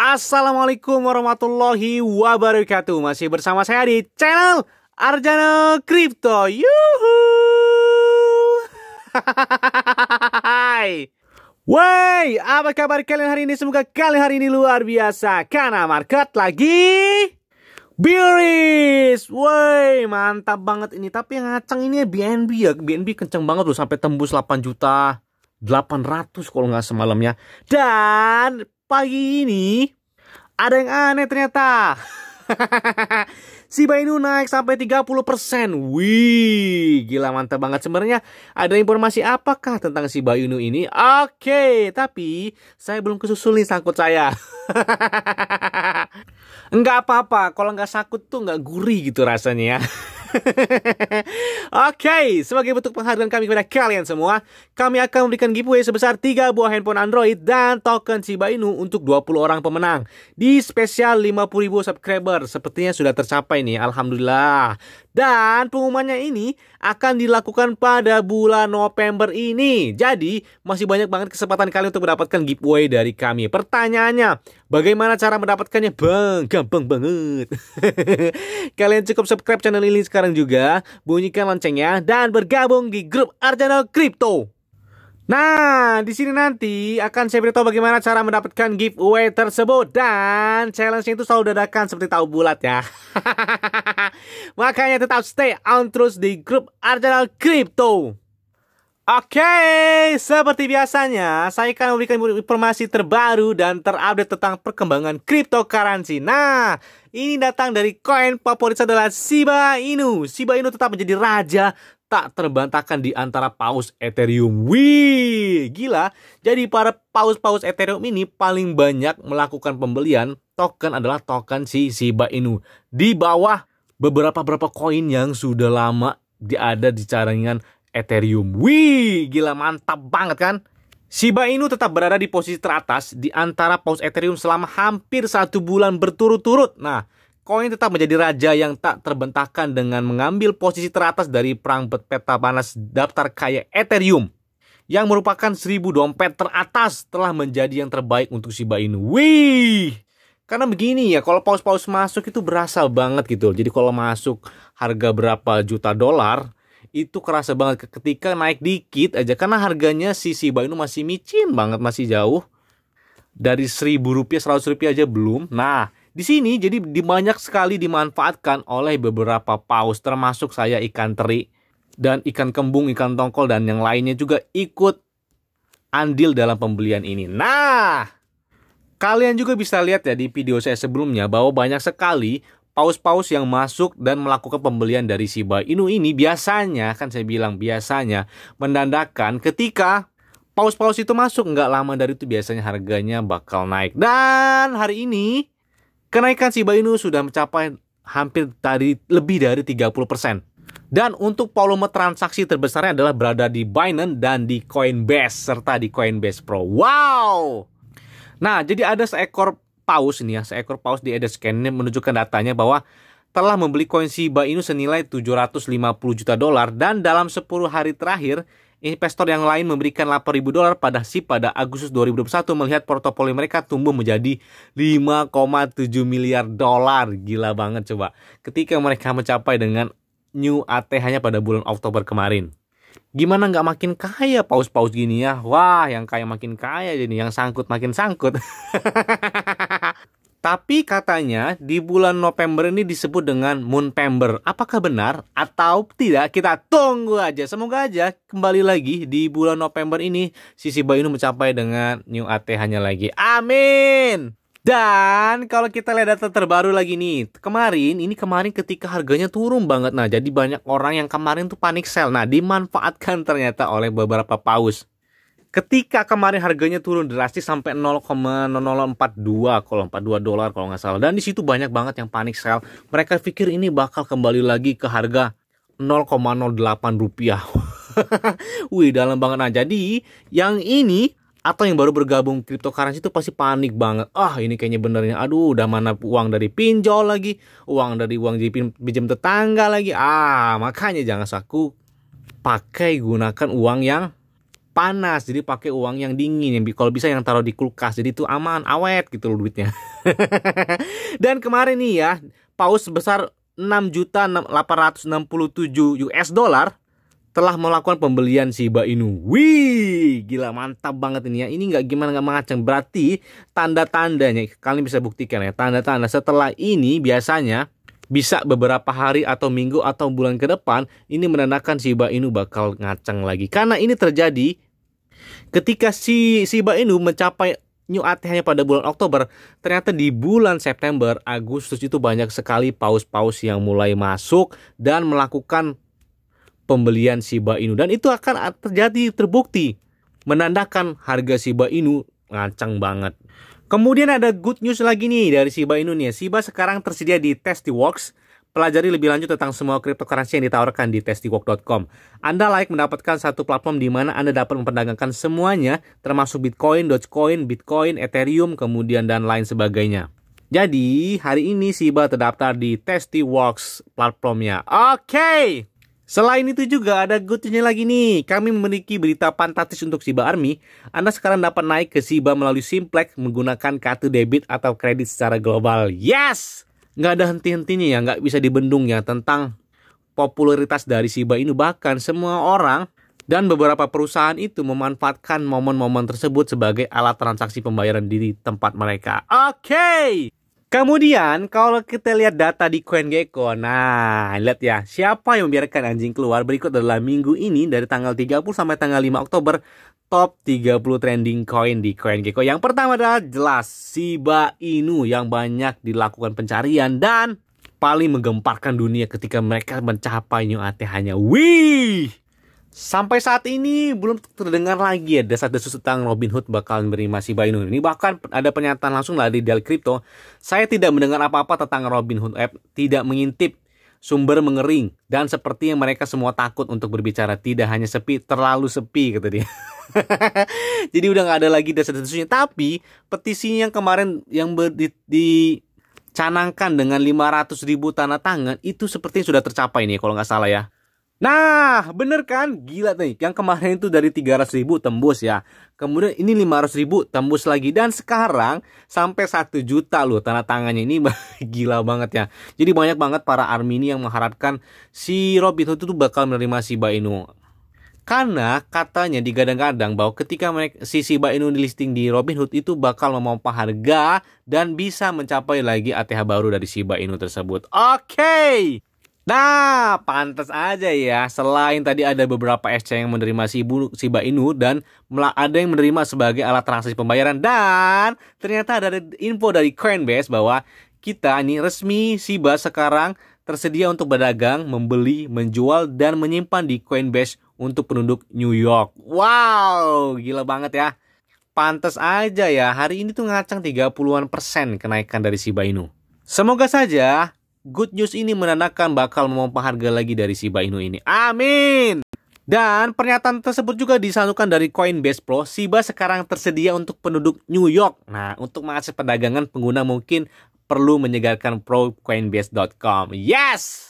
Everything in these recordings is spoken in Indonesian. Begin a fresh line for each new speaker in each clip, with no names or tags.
Assalamualaikum warahmatullahi wabarakatuh Masih bersama saya di channel Arjana Crypto Yuhu Hai Wey, apa kabar kalian hari ini? Semoga kalian hari ini luar biasa Karena market lagi Bearish, woi mantap banget ini. Tapi yang ngaceng ini ya BNB ya, BNB kenceng banget loh sampai tembus 8 juta. 800 kalau nggak semalamnya. Dan pagi ini ada yang aneh ternyata. si Bainu naik sampai 30%. Wih, gila mantap banget. Sebenarnya ada informasi apakah tentang si Bainu ini? Oke, tapi saya belum kesusul nih sangkut saya. Enggak apa-apa, kalau nggak sakut tuh nggak gurih gitu rasanya ya. Oke, sebagai bentuk penghargaan kami kepada kalian semua, kami akan memberikan giveaway sebesar 3 buah handphone Android dan token Shiba Inu untuk 20 orang pemenang di spesial 50.000 subscriber. Sepertinya sudah tercapai nih, alhamdulillah. Dan pengumumannya ini akan dilakukan pada bulan November ini. Jadi, masih banyak banget kesempatan kalian untuk mendapatkan giveaway dari kami. Pertanyaannya, Bagaimana cara mendapatkannya bang? Gampang banget. Kalian cukup subscribe channel ini sekarang juga, bunyikan loncengnya, dan bergabung di grup Arjana Crypto. Nah, di sini nanti akan saya beritahu bagaimana cara mendapatkan giveaway tersebut dan challenge nya itu selalu dadakan seperti tahu bulat ya. Makanya tetap stay on terus di grup Arjana Crypto. Oke, seperti biasanya, saya akan memberikan informasi terbaru dan terupdate tentang perkembangan cryptocurrency. Nah, ini datang dari koin favorit saya adalah Shiba Inu. Shiba Inu tetap menjadi raja tak terbantahkan di antara paus Ethereum. Wih, gila. Jadi para paus-paus Ethereum ini paling banyak melakukan pembelian token adalah token si Shiba Inu. Di bawah beberapa beberapa koin yang sudah lama diada ada di carangan. Ethereum. Wih, gila mantap banget kan? Shiba Inu tetap berada di posisi teratas di antara paus Ethereum selama hampir satu bulan berturut-turut. Nah, koin tetap menjadi raja yang tak terbentahkan dengan mengambil posisi teratas dari perang peta panas daftar kaya Ethereum yang merupakan seribu dompet teratas telah menjadi yang terbaik untuk Shiba Inu. Wih! Karena begini ya, kalau paus-paus masuk itu berasa banget gitu. Jadi kalau masuk harga berapa juta dolar, itu kerasa banget ketika naik dikit aja karena harganya si Shiba Inu masih micin banget masih jauh dari seribu rupiah seratus rupiah aja belum nah di sini jadi banyak sekali dimanfaatkan oleh beberapa paus termasuk saya ikan teri dan ikan kembung ikan tongkol dan yang lainnya juga ikut andil dalam pembelian ini nah Kalian juga bisa lihat ya di video saya sebelumnya bahwa banyak sekali paus-paus yang masuk dan melakukan pembelian dari Shiba Inu ini biasanya kan saya bilang biasanya menandakan ketika paus-paus itu masuk nggak lama dari itu biasanya harganya bakal naik dan hari ini kenaikan Shiba Inu sudah mencapai hampir dari lebih dari 30%. Dan untuk volume transaksi terbesarnya adalah berada di Binance dan di Coinbase serta di Coinbase Pro. Wow. Nah, jadi ada seekor paus ini ya, seekor paus di Edescan menunjukkan datanya bahwa telah membeli koin Shiba Inu senilai 750 juta dolar dan dalam 10 hari terakhir investor yang lain memberikan 8.000 dolar pada si pada Agustus 2021 melihat portofolio mereka tumbuh menjadi 5,7 miliar dolar. Gila banget coba. Ketika mereka mencapai dengan new ath hanya pada bulan Oktober kemarin. Gimana nggak makin kaya paus-paus gini ya? Wah, yang kaya makin kaya jadi yang sangkut makin sangkut. Tapi katanya di bulan November ini disebut dengan Moon Pember. Apakah benar atau tidak? Kita tunggu aja. Semoga aja kembali lagi di bulan November ini Sisi Bayu mencapai dengan New ath hanya lagi. Amin. Dan kalau kita lihat data terbaru lagi nih, kemarin ini kemarin ketika harganya turun banget nah, jadi banyak orang yang kemarin tuh panik sell. Nah, dimanfaatkan ternyata oleh beberapa paus. Ketika kemarin harganya turun drastis sampai 0,0042 kalau 42 dolar kalau nggak salah. Dan di situ banyak banget yang panik sell. Mereka pikir ini bakal kembali lagi ke harga 0,08 rupiah. Wih, dalam banget nah. Jadi yang ini atau yang baru bergabung cryptocurrency itu pasti panik banget. Ah, ini kayaknya benernya. Aduh, udah mana uang dari pinjol lagi, uang dari uang jadi pinjam tetangga lagi. Ah, makanya jangan saku pakai gunakan uang yang panas. Jadi pakai uang yang dingin yang kalau bisa yang taruh di kulkas. Jadi itu aman, awet gitu loh duitnya. Dan kemarin nih ya, paus sebesar 6.867 US dollar telah melakukan pembelian Shiba Inu. Wih, gila mantap banget ini ya. Ini nggak gimana nggak mengaceng. Berarti tanda-tandanya kalian bisa buktikan ya. Tanda-tanda setelah ini biasanya bisa beberapa hari atau minggu atau bulan ke depan ini menandakan Shiba Inu bakal ngaceng lagi. Karena ini terjadi ketika si Shiba Inu mencapai new ATH-nya pada bulan Oktober, ternyata di bulan September, Agustus itu banyak sekali paus-paus yang mulai masuk dan melakukan pembelian Shiba Inu dan itu akan terjadi terbukti menandakan harga Shiba Inu ngancang banget. Kemudian ada good news lagi nih dari Shiba Inu nih. Shiba sekarang tersedia di Testiworks. Pelajari lebih lanjut tentang semua cryptocurrency yang ditawarkan di testiwork.com. Anda layak mendapatkan satu platform di mana Anda dapat memperdagangkan semuanya, termasuk Bitcoin, Dogecoin, Bitcoin, Ethereum, kemudian dan lain sebagainya. Jadi, hari ini Shiba terdaftar di Testiworks platformnya. Oke! Okay. Selain itu juga ada good news lagi nih. Kami memiliki berita fantastis untuk Shiba Army. Anda sekarang dapat naik ke Shiba melalui Simplex menggunakan kartu debit atau kredit secara global. Yes! Nggak ada henti-hentinya ya, nggak bisa dibendung ya tentang popularitas dari Shiba ini. Bahkan semua orang dan beberapa perusahaan itu memanfaatkan momen-momen tersebut sebagai alat transaksi pembayaran di tempat mereka. Oke! Okay! Kemudian kalau kita lihat data di CoinGecko, nah lihat ya siapa yang membiarkan anjing keluar berikut adalah minggu ini dari tanggal 30 sampai tanggal 5 Oktober top 30 trending coin di CoinGecko. Yang pertama adalah jelas Shiba Inu yang banyak dilakukan pencarian dan paling menggemparkan dunia ketika mereka mencapai new ATH-nya. Wih, Sampai saat ini belum terdengar lagi ya, desas-desus tentang Robin Hood bakal menerima Shiba Inu. Ini bahkan ada pernyataan langsung dari Dell Crypto. Saya tidak mendengar apa-apa tentang Robin Hood app, tidak mengintip sumber mengering dan seperti yang mereka semua takut untuk berbicara tidak hanya sepi terlalu sepi kata dia jadi udah nggak ada lagi dasar desusnya tapi petisi yang kemarin yang ber, di, di canangkan dengan 500 ribu tanda tangan itu seperti sudah tercapai nih kalau nggak salah ya Nah, bener kan? Gila nih. Yang kemarin itu dari 300 ribu tembus ya. Kemudian ini 500 ribu tembus lagi. Dan sekarang sampai 1 juta loh tanda tangannya. Ini gila banget ya. Jadi banyak banget para ini yang mengharapkan si Robin Hood itu bakal menerima si Inu. Karena katanya digadang-gadang bahwa ketika si Shiba Inu listing di Robinhood itu bakal memompa harga dan bisa mencapai lagi ATH baru dari Shiba Inu tersebut. Oke! Okay. Nah, pantas aja ya. Selain tadi ada beberapa SC yang menerima Shibu, Shiba Inu dan ada yang menerima sebagai alat transaksi pembayaran dan ternyata ada info dari Coinbase bahwa kita ini resmi Shiba sekarang tersedia untuk berdagang, membeli, menjual dan menyimpan di Coinbase untuk penduduk New York. Wow, gila banget ya. Pantas aja ya, hari ini tuh ngacang 30-an persen kenaikan dari Shiba Inu. Semoga saja good news ini menandakan bakal memompa harga lagi dari Shiba Inu ini. Amin. Dan pernyataan tersebut juga disalurkan dari Coinbase Pro, Shiba sekarang tersedia untuk penduduk New York. Nah, untuk mengakses perdagangan pengguna mungkin perlu menyegarkan pro coinbase.com. Yes!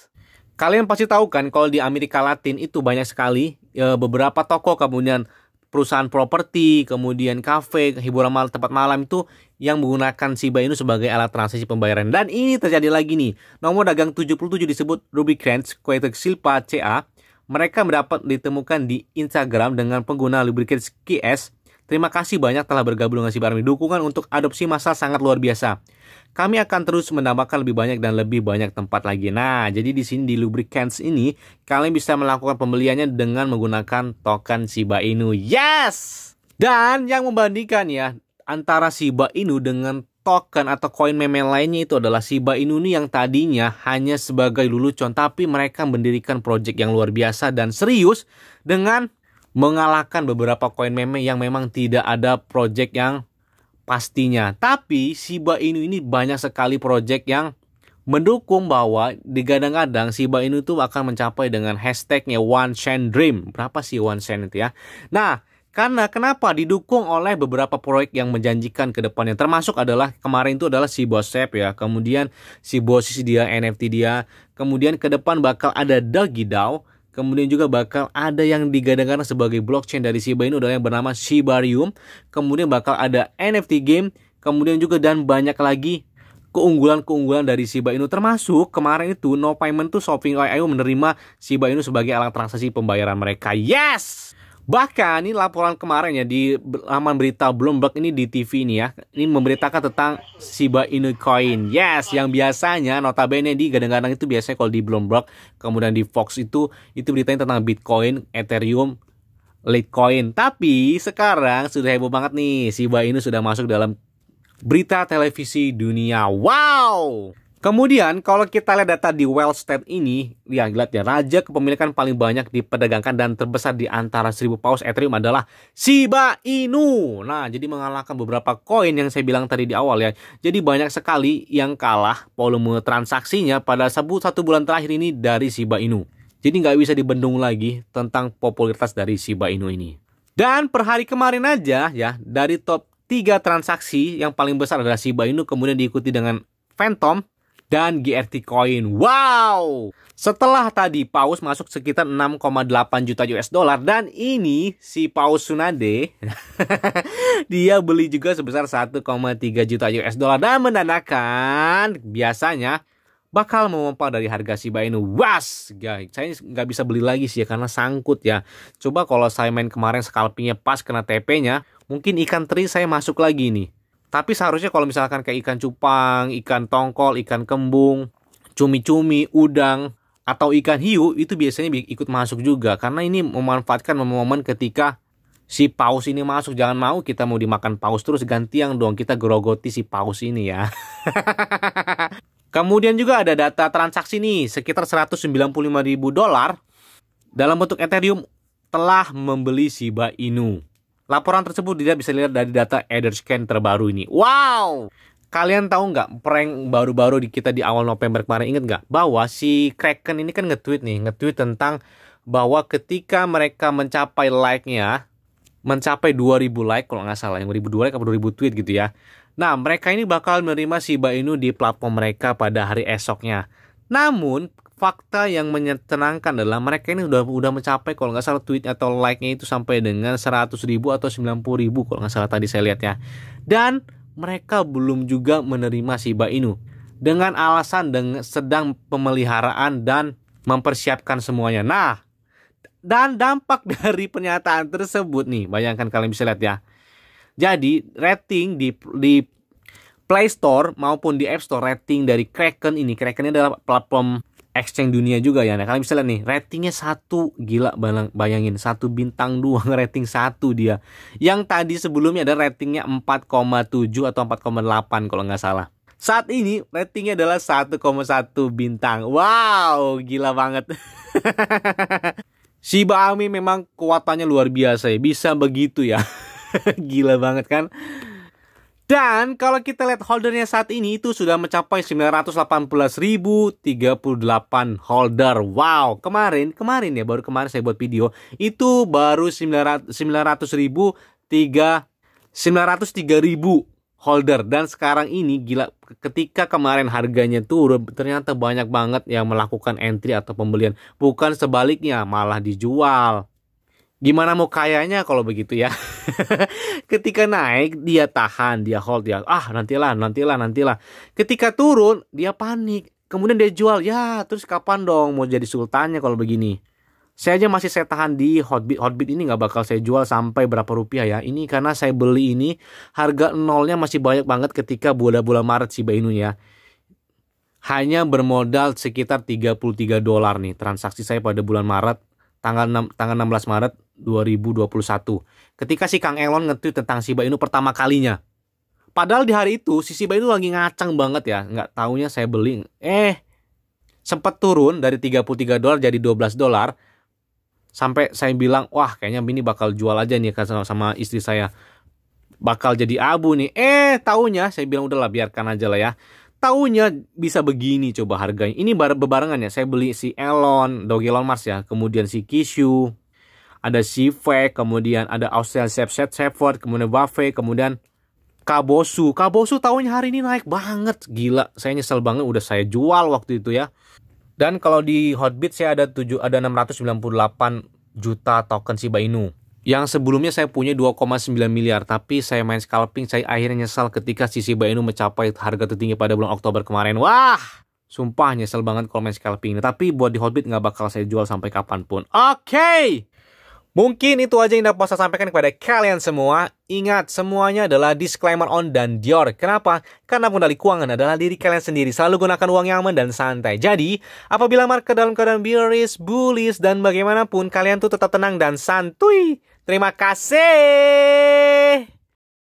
Kalian pasti tahu kan kalau di Amerika Latin itu banyak sekali eh, beberapa toko kemudian perusahaan properti, kemudian kafe, hiburan malam, tempat malam itu yang menggunakan Shiba Inu sebagai alat transaksi pembayaran. Dan ini terjadi lagi nih. Nomor dagang 77 disebut Ruby Crunch, Quetek Silpa CA. Mereka mendapat ditemukan di Instagram dengan pengguna Lubricants KS. Terima kasih banyak telah bergabung dengan Shiba Army. Dukungan untuk adopsi masa sangat luar biasa kami akan terus menambahkan lebih banyak dan lebih banyak tempat lagi. Nah, jadi di sini di lubricants ini kalian bisa melakukan pembeliannya dengan menggunakan token Shiba Inu. Yes! Dan yang membandingkan ya antara Shiba Inu dengan token atau koin meme lainnya itu adalah Shiba Inu ini yang tadinya hanya sebagai lulucon tapi mereka mendirikan project yang luar biasa dan serius dengan mengalahkan beberapa koin meme yang memang tidak ada project yang pastinya. Tapi Shiba Inu ini banyak sekali project yang mendukung bahwa digadang-gadang Shiba Inu itu akan mencapai dengan hashtagnya One Chain Dream. Berapa sih One Chain itu ya? Nah, karena kenapa didukung oleh beberapa proyek yang menjanjikan ke depannya termasuk adalah kemarin itu adalah si Bosep ya, kemudian si Bosis dia NFT dia, kemudian ke depan bakal ada Dagi DAO Kemudian juga bakal ada yang digadang-gadang sebagai blockchain dari Shiba Inu adalah yang bernama Shibarium. Kemudian bakal ada NFT game, kemudian juga dan banyak lagi keunggulan-keunggulan dari Shiba Inu termasuk kemarin itu No Payment tuh Shopping IO menerima Shiba Inu sebagai alat transaksi pembayaran mereka. Yes! Bahkan ini laporan kemarin ya di laman berita Bloomberg ini di TV ini ya. Ini memberitakan tentang Shiba Inu Coin. Yes, yang biasanya notabene di kadang-kadang itu biasanya kalau di Bloomberg, kemudian di Fox itu itu beritanya tentang Bitcoin, Ethereum, Litecoin. Tapi sekarang sudah heboh banget nih, Shiba Inu sudah masuk dalam berita televisi dunia. Wow! Kemudian kalau kita lihat data di Wells State ini, yang lihat ya raja kepemilikan paling banyak diperdagangkan dan terbesar di antara 1000 paus Ethereum adalah Shiba Inu. Nah, jadi mengalahkan beberapa koin yang saya bilang tadi di awal ya. Jadi banyak sekali yang kalah volume transaksinya pada satu, satu bulan terakhir ini dari Shiba Inu. Jadi nggak bisa dibendung lagi tentang popularitas dari Shiba Inu ini. Dan per hari kemarin aja ya, dari top 3 transaksi yang paling besar adalah Shiba Inu kemudian diikuti dengan Phantom, dan GRT Coin. Wow! Setelah tadi Paus masuk sekitar 6,8 juta US dollar dan ini si Paus Sunade dia beli juga sebesar 1,3 juta US dollar dan menandakan biasanya bakal memompa dari harga Shiba Inu. Was, guys, saya nggak bisa beli lagi sih ya karena sangkut ya. Coba kalau saya main kemarin scalpingnya pas kena TP-nya, mungkin ikan teri saya masuk lagi nih. Tapi seharusnya kalau misalkan kayak ikan cupang, ikan tongkol, ikan kembung, cumi-cumi, udang, atau ikan hiu itu biasanya ikut masuk juga karena ini memanfaatkan momen-momen ketika si paus ini masuk jangan mau kita mau dimakan paus terus ganti yang dong kita grogoti si paus ini ya kemudian juga ada data transaksi nih sekitar 195 ribu dolar dalam bentuk Ethereum telah membeli Shiba Inu Laporan tersebut tidak bisa dilihat dari data Ederscan terbaru ini. Wow! Kalian tahu nggak prank baru-baru di kita di awal November kemarin inget nggak bahwa si Kraken ini kan nge-tweet nih nge-tweet tentang bahwa ketika mereka mencapai like-nya mencapai 2000 like kalau nggak salah yang 2000 like atau 2000 tweet gitu ya. Nah, mereka ini bakal menerima Shiba Inu di platform mereka pada hari esoknya. Namun, fakta yang menyenangkan adalah mereka ini udah udah mencapai kalau nggak salah tweet atau like-nya itu sampai dengan 100 ribu atau 90 ribu kalau nggak salah tadi saya lihat ya. Dan mereka belum juga menerima Shiba Inu dengan alasan dengan sedang pemeliharaan dan mempersiapkan semuanya. Nah, dan dampak dari pernyataan tersebut nih, bayangkan kalian bisa lihat ya. Jadi rating di di Play Store maupun di App Store rating dari Kraken ini, Kraken ini adalah platform exchange dunia juga ya. Nah, kalian bisa lihat nih, ratingnya satu gila bayangin satu bintang dua rating satu dia. Yang tadi sebelumnya ada ratingnya 4,7 atau 4,8 kalau nggak salah. Saat ini ratingnya adalah 1,1 bintang. Wow, gila banget. Shiba Ami memang kuatannya luar biasa ya. Bisa begitu ya. gila banget kan? Dan kalau kita lihat holdernya saat ini itu sudah mencapai 918.038 holder. Wow, kemarin, kemarin ya baru kemarin saya buat video itu baru 900 900.000 3 holder dan sekarang ini gila ketika kemarin harganya turun ternyata banyak banget yang melakukan entry atau pembelian bukan sebaliknya malah dijual gimana mau kayanya kalau begitu ya Ketika naik dia tahan, dia hold, dia ah nantilah, nantilah, nantilah. Ketika turun dia panik. Kemudian dia jual, ya terus kapan dong mau jadi sultannya kalau begini? Saya aja masih saya tahan di Hotbit. Hotbit ini nggak bakal saya jual sampai berapa rupiah ya. Ini karena saya beli ini harga nolnya masih banyak banget ketika bulan-bulan Maret si bainu ya hanya bermodal sekitar 33 dolar nih transaksi saya pada bulan Maret tanggal 6, tanggal 16 Maret 2021 ketika si Kang Elon nge tentang Shiba Inu pertama kalinya. Padahal di hari itu si Shiba Inu lagi ngacang banget ya, nggak tahunya saya beli. Eh, sempet turun dari 33 dolar jadi 12 dolar sampai saya bilang wah kayaknya ini bakal jual aja nih sama, sama istri saya bakal jadi abu nih eh tahunya saya bilang udahlah biarkan aja lah ya tahunya bisa begini coba harganya ini bebarengan ya saya beli si Elon Elon Mars ya kemudian si Kishu ada Sive, kemudian ada Australian Shepherd, Shepherd, kemudian Buffet, kemudian Kabosu. Kabosu tahunnya hari ini naik banget. Gila, saya nyesel banget udah saya jual waktu itu ya. Dan kalau di Hotbit saya ada 7 ada 698 juta token Shiba Inu. Yang sebelumnya saya punya 2,9 miliar, tapi saya main scalping, saya akhirnya nyesal ketika si Shiba Inu mencapai harga tertinggi pada bulan Oktober kemarin. Wah, sumpah nyesel banget kalau main scalping ini. Tapi buat di Hotbit nggak bakal saya jual sampai kapanpun. Oke! Okay! Mungkin itu aja yang dapat saya sampaikan kepada kalian semua. Ingat, semuanya adalah disclaimer on dan Dior. Kenapa? Karena pengendali keuangan adalah diri kalian sendiri. Selalu gunakan uang yang aman dan santai. Jadi, apabila market dalam keadaan bearish, bullish, dan bagaimanapun, kalian tuh tetap tenang dan santuy. Terima kasih.